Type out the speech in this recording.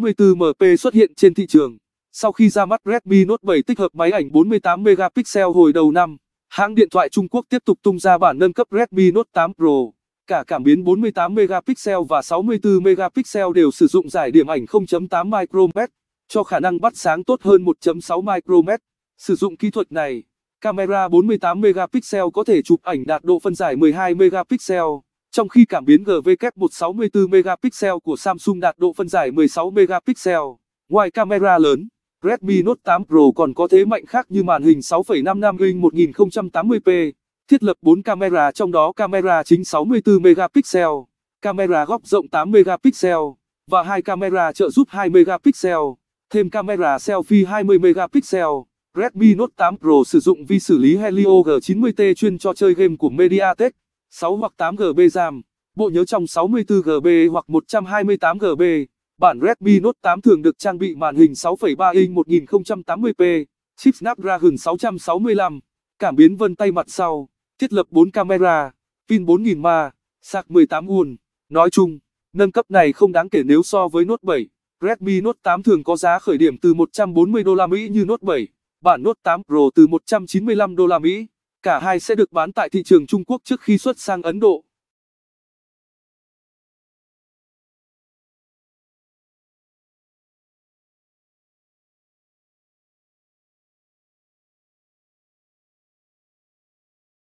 64MP xuất hiện trên thị trường. Sau khi ra mắt Redmi Note 7 tích hợp máy ảnh 48 megapixel hồi đầu năm, hãng điện thoại Trung Quốc tiếp tục tung ra bản nâng cấp Redmi Note 8 Pro. Cả cảm biến 48 megapixel và 64 megapixel đều sử dụng giải điểm ảnh 0.8 micromet, cho khả năng bắt sáng tốt hơn 1.6 micromet. Sử dụng kỹ thuật này, camera 48 megapixel có thể chụp ảnh đạt độ phân giải 12 megapixel. Trong khi cảm biến GVK 164 megapixel của Samsung đạt độ phân giải 16 megapixel, ngoài camera lớn, Redmi Note 8 Pro còn có thế mạnh khác như màn hình 6,55 inch 1080p, thiết lập 4 camera trong đó camera chính 64 megapixel, camera góc rộng 8 megapixel và hai camera trợ giúp 2 megapixel, thêm camera selfie 20 megapixel. Redmi Note 8 Pro sử dụng vi xử lý Helio G90T chuyên cho chơi game của MediaTek. 6 hoặc 8 GB RAM, bộ nhớ trong 64 GB hoặc 128 GB. Bản Redmi Note 8 thường được trang bị màn hình 6,3 inch 1080p, chip Snapdragon 665, cảm biến vân tay mặt sau, thiết lập 4 camera, pin 4000 mAh, sạc 18 w Nói chung, nâng cấp này không đáng kể nếu so với Note 7. Redmi Note 8 thường có giá khởi điểm từ 140 đô la Mỹ như Note 7, bản Note 8 Pro từ 195 đô la Mỹ cả hai sẽ được bán tại thị trường Trung Quốc trước khi xuất sang Ấn Độ.